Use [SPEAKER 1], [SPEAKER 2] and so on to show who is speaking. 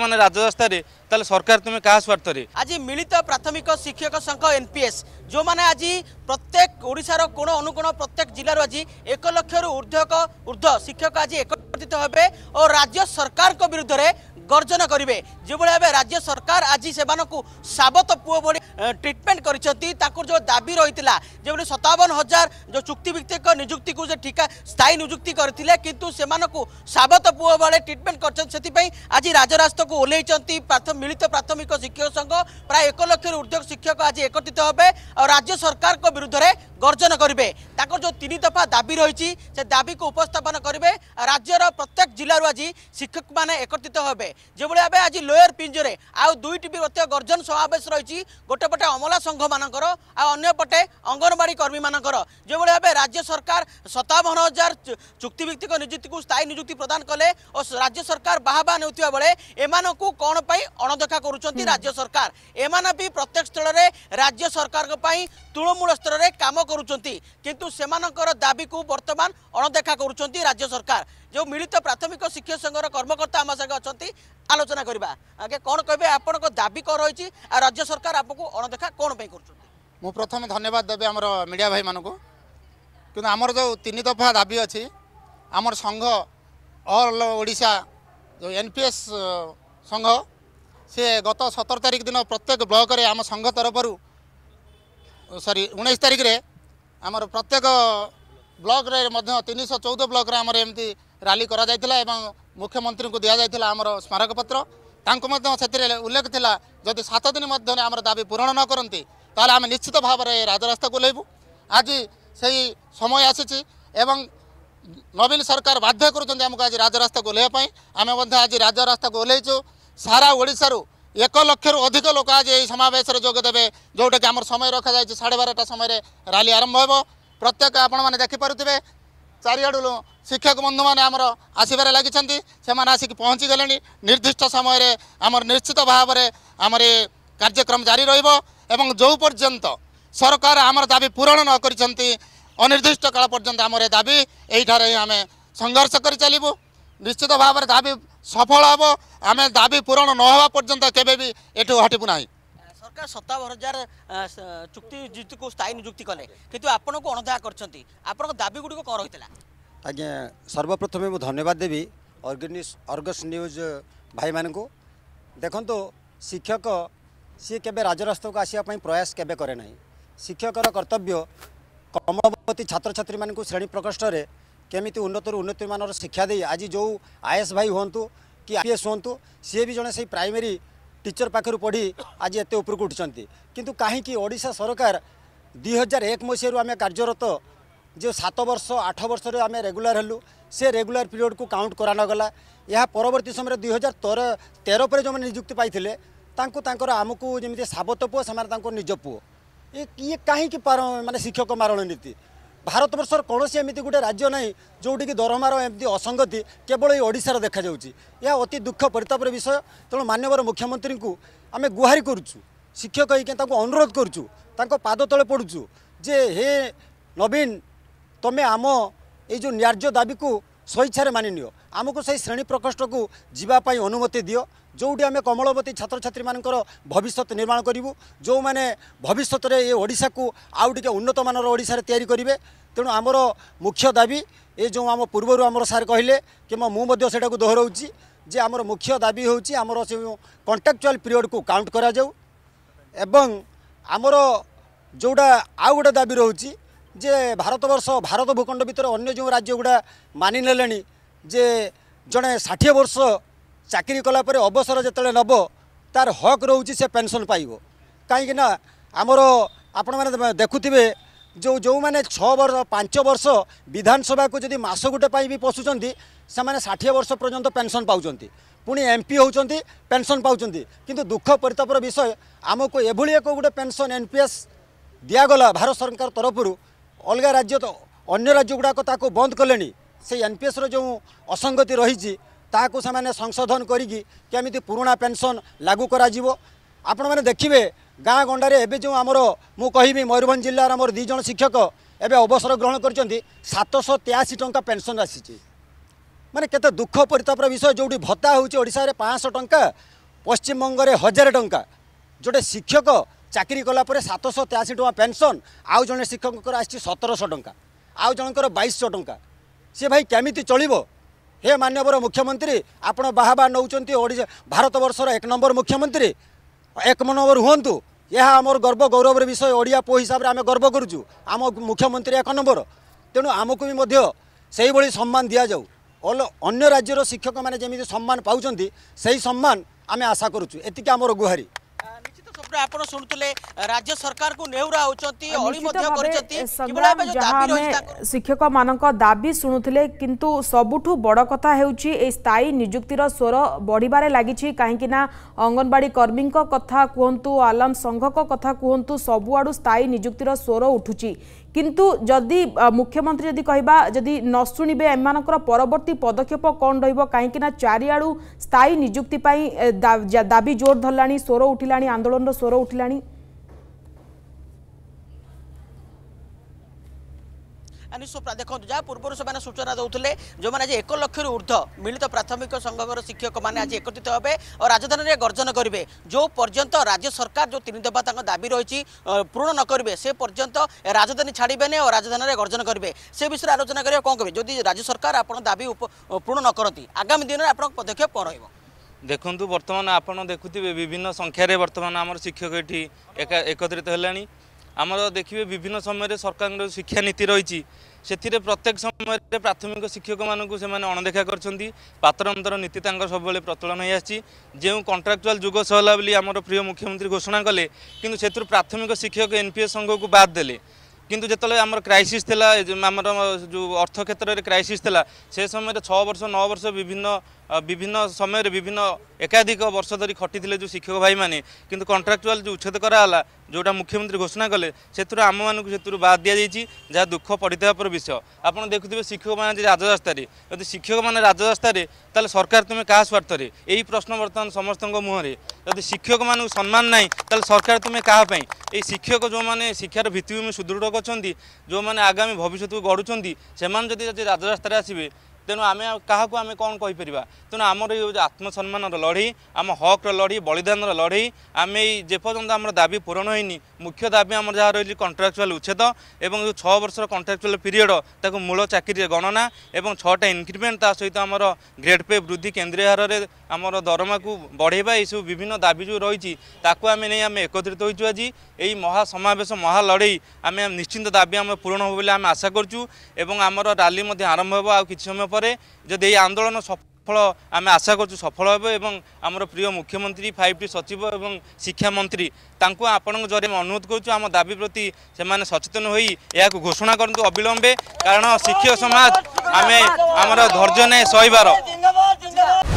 [SPEAKER 1] ମାନେ ରାଜରାସ୍ତାରେ ତାହେଲେ ସରକାର ତୁମେ କାହା ସ୍ୱାର୍ଥରେ
[SPEAKER 2] ଆଜି ମିଳିତ ପ୍ରାଥମିକ ଶିକ୍ଷକ ସଂଘ ଏନ୍ପିଏସ୍ ଯେଉଁମାନେ ଆଜି ପ୍ରତ୍ୟେକ ଓଡ଼ିଶାର କୋଣ ଅନୁକୋଣ ପ୍ରତ୍ୟେକ ଜିଲ୍ଲାରୁ ଆଜି ଏକ ଲକ୍ଷରୁ ଉର୍ଦ୍ଧ୍ୱ ଉର୍ଦ୍ଧ୍ୱ ଶିକ୍ଷକ ଆଜି ଏକତ୍ରିତ ହେବେ ଓ ରାଜ୍ୟ ସରକାରଙ୍କ ବିରୁଦ୍ଧରେ ଗର୍ଜନ କରିବେ ଯେଭଳି ଭାବେ ରାଜ୍ୟ ସରକାର ଆଜି ସେମାନଙ୍କୁ ସାବତ ପୁଅ ଭଳି ଟ୍ରିଟମେଣ୍ଟ କରିଛନ୍ତି ତାଙ୍କର ଯେଉଁ ଦାବି ରହିଥିଲା ଯେଭଳି ସତାବନ ହଜାର ଯେଉଁ ଚୁକ୍ତିଭିତ୍ତିକ ନିଯୁକ୍ତିକୁ ସେ ଠିକା ସ୍ଥାୟୀ ନିଯୁକ୍ତି କରିଥିଲେ କିନ୍ତୁ ସେମାନଙ୍କୁ ସାବତ ପୁଅ ଭଳି ଟ୍ରିଟମେଣ୍ଟ କରିଛନ୍ତି ସେଥିପାଇଁ ଆଜି ରାଜରାସ୍ତାକୁ ଓହ୍ଲେଇଛନ୍ତି ମିଳିତ ପ୍ରାଥମିକ ଶିକ୍ଷକ ସଂଘ ପ୍ରାୟ ଏକ ଲକ୍ଷରୁ ଉର୍ଦ୍ଧ୍ୱ ଶିକ୍ଷକ ଆଜି ଏକତ୍ରିତ ହେବେ ଆଉ ରାଜ୍ୟ ସରକାରଙ୍କ ବିରୁଦ୍ଧରେ গর্জন করবে তাঁর যে তিন দফা দাবি রয়েছে সে দাবি কু উপস্থাপন করবে রাজ্যর প্রত্যেক জেলার আজ শিক্ষক মানে একত্রিত হবে যেভাবে ভাবে আজ লোয়র পিঞ্জরে আইটি বিরোধী গর্জন সমাবেশ রয়েছে গোটে পটে অমলা সংঘ মানকর আপটে অঙ্গনবাড়ি কর্মী মানকর যেভাবে ভাবে রাজ্য সরকার সতাবন হাজার চুক্তিভিত্তিক নিযুক্তি স্থায়ী নিযুক্তি প্রদান কলে ও রাজ্য সরকার বাহাবা নেওয়া বেড়ে এমানকু কোণ পাই অণদেখা করুচন্তি রাজ্য সরকার এমানে বি প্রত্যেক স্থଳରେ রাজ্য সরকারক পাই তৃণমূল স্তরের কাম କରୁଛନ୍ତି କିନ୍ତୁ ସେମାନଙ୍କର ଦାବିକୁ ବର୍ତ୍ତମାନ ଅଣଦେଖା କରୁଛନ୍ତି ରାଜ୍ୟ ସରକାର ଯେଉଁ ମିଳିତ ପ୍ରାଥମିକ ଶିକ୍ଷକ ସଂଘର କର୍ମକର୍ତ୍ତା ଆମ ସାଙ୍ଗେ ଅଛନ୍ତି ଆଲୋଚନା କରିବା ଆଗେ କ'ଣ କହିବେ ଆପଣଙ୍କ ଦାବି କ'ଣ ରହିଛି ଆଉ ରାଜ୍ୟ ସରକାର ଆପଣଙ୍କୁ ଅଣଦେଖା କ'ଣ ପାଇଁ କରୁଛନ୍ତି
[SPEAKER 3] ମୁଁ ପ୍ରଥମେ ଧନ୍ୟବାଦ ଦେବି ଆମର ମିଡ଼ିଆ ଭାଇମାନଙ୍କୁ କିନ୍ତୁ ଆମର ଯେଉଁ ତିନି ଦଫା ଦାବି ଅଛି ଆମର ସଂଘ ଅଲ୍ ଓଡ଼ିଶା ଯେଉଁ ଏନ୍ ପି ଏସ୍ ସଂଘ ସେ ଗତ ସତର ତାରିଖ ଦିନ ପ୍ରତ୍ୟେକ ବ୍ଲକରେ ଆମ ସଂଘ ତରଫରୁ ସରି ଉଣେଇଶ ତାରିଖରେ आम प्रत्येक ब्लक तीन शौ चौद ब्लक एमती राली करा मुख्यमंत्री को दिया दिजाइल आमर स्मारकपत्र उल्लेख था जदि सात दिन मध्य आम दाबी पूरण न करती आम निश्चित भाव राजस्ता को लेबू आज से ही समय आसी नवीन सरकार बाध्य करमक आज राजस्ता को ओह्लैप आम आज राजस्ता को ओह्लैचु सारा ओडू ଏକ ଲକ୍ଷରୁ ଅଧିକ ଲୋକ ଆଜି ଏହି ସମାବେଶରେ ଯୋଗଦେବେ ଯେଉଁଟାକି ଆମର ସମୟ ରଖାଯାଇଛି ସାଢ଼େ ବାରଟା ସମୟରେ ରାଲି ଆରମ୍ଭ ହେବ ପ୍ରତ୍ୟେକ ଆପଣମାନେ ଦେଖିପାରୁଥିବେ ଚାରିଆଡ଼ୁ ଶିକ୍ଷକ ବନ୍ଧୁମାନେ ଆମର ଆସିବାରେ ଲାଗିଛନ୍ତି ସେମାନେ ଆସିକି ପହଞ୍ଚିଗଲେଣି ନିର୍ଦ୍ଦିଷ୍ଟ ସମୟରେ ଆମର ନିଶ୍ଚିତ ଭାବରେ ଆମର ଏ କାର୍ଯ୍ୟକ୍ରମ ଜାରି ରହିବ ଏବଂ ଯେଉଁ ପର୍ଯ୍ୟନ୍ତ ସରକାର ଆମର ଦାବି ପୂରଣ ନ କରିଛନ୍ତି ଅନିର୍ଦ୍ଦିଷ୍ଟ କାଳ ପର୍ଯ୍ୟନ୍ତ ଆମର ଏ ଦାବି ଏଇଠାରେ ହିଁ ଆମେ ସଂଘର୍ଷ କରି ଚାଲିବୁ ନିଶ୍ଚିତ ଭାବରେ ଦାବି সফল হব আমি দাবি পূরণ নহওয়া পর্যন্ত কেবে বি এটু হটিবু না
[SPEAKER 2] সরকার সতাবন হাজার চুক্তি নিযুক্তিকে স্থায়ী নিযুক্তি কলে কিন্তু আপনার অণদেহা করছেন আপনার দাবিগুড়ি কম রয়েছে
[SPEAKER 4] আজ্ঞা সর্বপ্রথমে মু ধন্যবাদ দেবি অর্গানিস অর্গস নিউজ ভাই মানুষ দেখুন শিক্ষক সি কেবে রাজরাস্তাকে আসা প্রয়াস কেবে করে না শিক্ষকর কর্তব্য কমবতী ছাত্রছাত্রী মানুষ শ্রেণী প্রকোষ্ঠরে କେମିତି ଉନ୍ନତରୁ ଉନ୍ନତିମାନର ଶିକ୍ଷା ଦେଇ ଆଜି ଯେଉଁ ଆଇ ଏସ୍ ଭାଇ ହୁଅନ୍ତୁ କି ଆଇ ଏସ୍ ହୁଅନ୍ତୁ ସିଏ ବି ଜଣେ ସେଇ ପ୍ରାଇମେରୀ ଟିଚର ପାଖରୁ ପଢ଼ି ଆଜି ଏତେ ଉପରକୁ ଉଠିଛନ୍ତି କିନ୍ତୁ କାହିଁକି ଓଡ଼ିଶା ସରକାର ଦୁଇ ହଜାର ଏକ ମସିହାରୁ ଆମେ କାର୍ଯ୍ୟରତ যে সাত বর্ষ আঠ বর্ষরে আমি রেগুলার হলু সে রেগুলার পিরিয়ডকু কাউন্ট করানগলা ଏହା ପରବର୍ତ୍ତୀ ସମୟରେ ଦୁଇ ହଜାର ତେର ତେର ପରେ ଯେଉଁମାନେ ନିଯୁକ୍ତି ପାଇଥିଲେ ତାଙ୍କୁ ତାଙ୍କର ଆମକୁ ଯେମିତି ସାବତ ପୁଅ ସେମାନେ ତାଙ୍କ ନିଜ ପୁଅ ଇଏ କାହିଁକି ମାନେ ଶିକ୍ଷକ ମାରଣ ନୀତି भारतवर्ष कसै एमि गोटे राज्य नै दरमार दरमारि असंगति केवल देखाउँछ यहाँ अति दुःख परिताप विषय मुख्यमंत्री को मुख्यमन्त्रीको गुहारी गुहारिछु शिक्षक हैक अनुरोध गर्ुछु त पात पढुछु जे नवीन तमे आम य्य दीको स्वइच्छा मानिमु श्रेणी प्रकष्ठको जापि अनुमति दियो ଯେଉଁଠି ଆମେ କମଳବତୀ ଛାତ୍ରଛାତ୍ରୀମାନଙ୍କର ଭବିଷ୍ୟତ ନିର୍ମାଣ କରିବୁ ଯେଉଁମାନେ ଭବିଷ୍ୟତରେ ଏ ଓଡ଼ିଶାକୁ ଆଉ ଟିକିଏ ଉନ୍ନତମାନର ଓଡ଼ିଶାରେ ତିଆରି କରିବେ ତେଣୁ ଆମର ମୁଖ୍ୟ ଦାବି ଏ ଯେଉଁ ଆମ ପୂର୍ବରୁ ଆମର ସାର୍ କହିଲେ କିମ୍ବା ମୁଁ ମଧ୍ୟ ସେଇଟାକୁ ଦୋହରାଉଛି ଯେ ଆମର ମୁଖ୍ୟ ଦାବି ହେଉଛି ଆମର ସେ କଣ୍ଟ୍ରାକ୍ଚୁଆଲ୍ ପିରିୟଡ଼କୁ କାଉଣ୍ଟ କରାଯାଉ ଏବଂ ଆମର ଯେଉଁଟା ଆଉ ଗୋଟେ ଦାବି ରହୁଛି ଯେ ଭାରତବର୍ଷ ଭାରତ ଭୂଖଣ୍ଡ ଭିତରେ ଅନ୍ୟ ଯେଉଁ ରାଜ୍ୟଗୁଡ଼ା ମାନି ନେଲେଣି ଯେ ଜଣେ ଷାଠିଏ ବର୍ଷ चारी परे अवसर जति तर हक् रहेछ पेन्सन पाव काहीँक नाम आप देखुथ्यो जो जो मैले छ पाँच वर्ष विधानसभा जिम्मी मास गुटे पहि पोषु षिए वर्ष पर्यन्त पेन्सन पामपि हौँ भने पेन्सन पाँच दुःख परितापर विषय आमु एभली एक गुटे पेन्सन एनपिएस दिगला भारत सरकार तरफु अलगा राज्य अन्य राज्य गुडक ताको बन्द कले एनपिएस र जो असङ्गति रह ତାହାକୁ ସେମାନେ ସଂଶୋଧନ କରିକି କେମିତି ପୁରୁଣା ପେନ୍ସନ୍ ଲାଗୁ କରାଯିବ ଆପଣମାନେ ଦେଖିବେ ଗାଁ ଗଣ୍ଡାରେ ଏବେ ଯେଉଁ ଆମର ମୁଁ କହିବି ମୟୂରଭଞ୍ଜ ଜିଲ୍ଲାର ଆମର ଦୁଇ ଜଣ ଶିକ୍ଷକ ଏବେ ଅବସର ଗ୍ରହଣ କରିଛନ୍ତି ସାତଶହ ତେୟାଅଶୀ ଟଙ୍କା ପେନ୍ସନ୍ ଆସିଛି ମାନେ କେତେ ଦୁଃଖ ପରିତାପର ବିଷୟ ଯେଉଁଠି ଭତ୍ତା ହେଉଛି ଓଡ଼ିଶାରେ ପାଞ୍ଚଶହ ଟଙ୍କା ପଶ୍ଚିମବଙ୍ଗରେ ହଜାରେ ଟଙ୍କା ଯେଉଁଟା ଶିକ୍ଷକ ଚାକିରି କଲା ପରେ ସାତଶହ ତେୟାଅଶୀ ଟଙ୍କା ପେନ୍ସନ୍ ଆଉ ଜଣେ ଶିକ୍ଷକଙ୍କର ଆସିଛି ସତରଶହ ଟଙ୍କା ଆଉ ଜଣଙ୍କର ବାଇଶଶହ ଟଙ୍କା ସେ ଭାଇ କେମିତି ଚଳିବ হে মানবর মুখ্যমন্ত্রী আপনার বাহাবা নৌকর ভারতবর্ষর এক নম্বর মুখ্যমন্ত্রী এক নম্বর হুঁতু ଏହା ଆମର ଗର୍ବ ଗୌରବର ବିଷୟ ଓଡ଼ିଆ ପୁଅ ହିସାବରେ ଆମେ ଗର୍ବ କରୁଛୁ ଆମ ମୁଖ୍ୟମନ୍ତ୍ରୀ ଏକ ନମ୍ବର ତେଣୁ ଆମକୁ ବି ମଧ୍ୟ ସେହିଭଳି ସମ୍ମାନ ଦିଆଯାଉ ଅନ୍ୟ ରାଜ୍ୟର ଶିକ୍ଷକମାନେ ଯେମିତି ସମ୍ମାନ ପାଉଛନ୍ତି ସେହି ସମ୍ମାନ ଆମେ ଆଶା କରୁଛୁ ଏତିକି ଆମର ଗୁହାରୀ
[SPEAKER 2] ରିପୋର୍ଟରେ ଆପଣ ଶୁଣୁଥିଲେ ରାଜ୍ୟ ସରକାରକୁ ନେହୁରା ହେଉଛନ୍ତି ଅଳି ମଧ୍ୟ କରିଛନ୍ତି
[SPEAKER 4] ଶିକ୍ଷକମାନଙ୍କ ଦାବି ଶୁଣୁଥିଲେ
[SPEAKER 2] କିନ୍ତୁ ସବୁଠୁ ବଡ଼ କଥା ହେଉଛି ଏହି ସ୍ଥାୟୀ ନିଯୁକ୍ତିର ସ୍ୱର ବଢ଼ିବାରେ ଲାଗିଛି କାହିଁକି ନା ଅଙ୍ଗନବାଡ଼ି କର୍ମୀଙ୍କ କଥା କୁହନ୍ତୁ ଆଲାମ ସଂଘଙ୍କ କଥା କୁହନ୍ତୁ ସବୁଆଡ଼ୁ ସ୍ଥାୟୀ ନିଯୁକ୍ତିର ସ୍ୱର ଉଠୁଛି কিন্তু যদি মুখ্যমন্ত্রী যদি কহবা যদি ন শুণবে এমানকর পরবর্তী পদক্ষেপ কণ রহব কাইকি না চারিআড়ু স্থায়ী নিযুক্তি পাই দাবি জোর ধরলা স্বর উঠিলা আন্দোলনর স্বর উঠিলা ନିଶ୍ଚୁପ୍ରା ଦେଖନ୍ତୁ ଯାହା ପୂର୍ବରୁ ସେମାନେ ସୂଚନା ଦେଉଥିଲେ ଯେଉଁମାନେ ଆଜି ଏକ ଲକ୍ଷରୁ ଉର୍ଦ୍ଧ୍ୱ ମିଳିତ ପ୍ରାଥମିକ ସଂଘର ଶିକ୍ଷକମାନେ ଆଜି ଏକତ୍ରିତ ହେବେ ଓ ରାଜଧାନୀରେ ଗର୍ଜନ କରିବେ ଯେଉଁ ପର୍ଯ୍ୟନ୍ତ ରାଜ୍ୟ ସରକାର ଯେଉଁ ତିନି ଦେବା ତାଙ୍କ ଦାବି ରହିଛି ପୂରଣ ନ କରିବେ ସେ ପର୍ଯ୍ୟନ୍ତ ରାଜଧାନୀ ଛାଡ଼ିବେନି ଓ ରାଜଧାନୀରେ ଗର୍ଜନ କରିବେ ସେ ବିଷୟରେ ଆଲୋଚନା କରିବା କ'ଣ କହିବେ ଯଦି ରାଜ୍ୟ ସରକାର ଆପଣ ଦାବି ପୂରଣ ନ କରନ୍ତି ଆଗାମୀ ଦିନରେ ଆପଣଙ୍କ ପଦକ୍ଷେପ କ'ଣ ରହିବ
[SPEAKER 1] ଦେଖନ୍ତୁ ବର୍ତ୍ତମାନ ଆପଣ ଦେଖୁଥିବେ ବିଭିନ୍ନ ସଂଖ୍ୟାରେ ବର୍ତ୍ତମାନ ଆମର ଶିକ୍ଷକ ଏଠି ଏକତ୍ରିତ ହେଲାଣି আমার দেখবে বিভিন্ন সময় সরকারের শিক্ষানীতি রয়েছে সেতিরে প্রত্যেক সময় প্রাথমিক শিক্ষক মানুষ সে অণদেখা করছেন পাতরমতর নীতি তাঁর সবুলে প্রচলন হয়ে আসছে যে কন্ট্রাকচুয়াল যুগ সহলা বলে আমার প্রিয় মুখ্যমন্ত্রী ঘোষণা কলে কিন্তু সে প্রাথমিক শিক্ষক এনপিএস সংঘকে বাদ দেলে কিন্তু যেত আমার ক্রাইসিস লা আমার যে অর্থক্ষেত্রের ক্রাইসিস লা সে সময় ছ বর্ষ ন বর্ষ বিভিন্ন বিভিন্ন সময়ের বিভিন্ন একাধিক বর্ষ ধর খটিলে যে শিক্ষক ভাই মানে কিন্তু কন্ট্রাকচুয়াল যে উচ্ছেদ করা হল যেটা মুখ্যমন্ত্রী ঘোষণা কলে সেতু আমি সে বাদ দিয়েছি যা দুঃখ পড়িথার বিষয় আপনার দেখুবে শিক্ষক মানে রাজরাস্তার যদি শিক্ষক মানে রাজরাস্তার তাহলে সরকার তুমি কাহ স্বার্থরে এই প্রশ্ন বর্তমান সমস্ত মুহরে যদি শিক্ষক মানুষ সম্মান নাই তাহলে সরকার তুমি কাহাপাই এই শিক্ষক যে শিক্ষার ভিত্তিভূমি সুদৃঢ় করছেন যে আগামী ভবিষ্যৎ গড়ুচ্ছেন সে যদি রাজরাস্তায় আসবে ତେଣୁ ଆମେ କାହାକୁ ଆମେ କ'ଣ କହିପାରିବା ତେଣୁ ଆମର ଏ ଆତ୍ମସମ୍ମାନର ଲଢ଼େଇ ଆମ ହକ୍ର ଲଢ଼େଇ ବଳିଦାନର ଲଢ଼େଇ ଆମେ ଏଇ ଯେପର୍ଯ୍ୟନ୍ତ ଆମର ଦାବି ପୂରଣ ହୋଇନି ମୁଖ୍ୟ ଦାବି ଆମର ଯାହା ରହିଛି କଣ୍ଟ୍ରାକ୍ଚୁଆଲ ଉଚ୍ଛେଦ ଏବଂ ଯେଉଁ ଛଅ ବର୍ଷର କଣ୍ଟ୍ରାକ୍ଚୁଆଲ ପିରିୟଡ଼ ତାକୁ ମୂଳ ଚାକିରିରେ ଗଣନା ଏବଂ ଛଅଟା ଇନକ୍ରିମେଣ୍ଟ ତା ସହିତ ଆମର ଗ୍ରେଡ୍ ପେ ବୃଦ୍ଧି କେନ୍ଦ୍ରୀୟ ହାରରେ আমার দরমাকে বড়াইবা এইসব বিভিন্ন দাবি যে রয়েছে তাকে আমি নিয়ে আমি একত্রিত হয়েছু আজ এই মহাসমাবেশ মহালড়াই আমি নিশ্চিন্ত দাবি আমার পূরণ হব বলে আমি আশা করছু এবং আমার রালি আরম্ভ হব আছে সময় পরে যদি এই আন্দোলন সফল আমি আশা করছু সফল হব এবং আমার প্রিয় মুখ্যমন্ত্রী ফাইভ টি সচিব এবং শিক্ষামন্ত্রী তাঁকু আপনার জরিয়ে অনুরোধ করছু আমার দাবি প্রতি সে সচেতন হয়ে এখন ঘোষণা করতু অবিলম্বে কারণ শিক্ষক সমাজ আমি আমার ধৈর্য নেই সহবার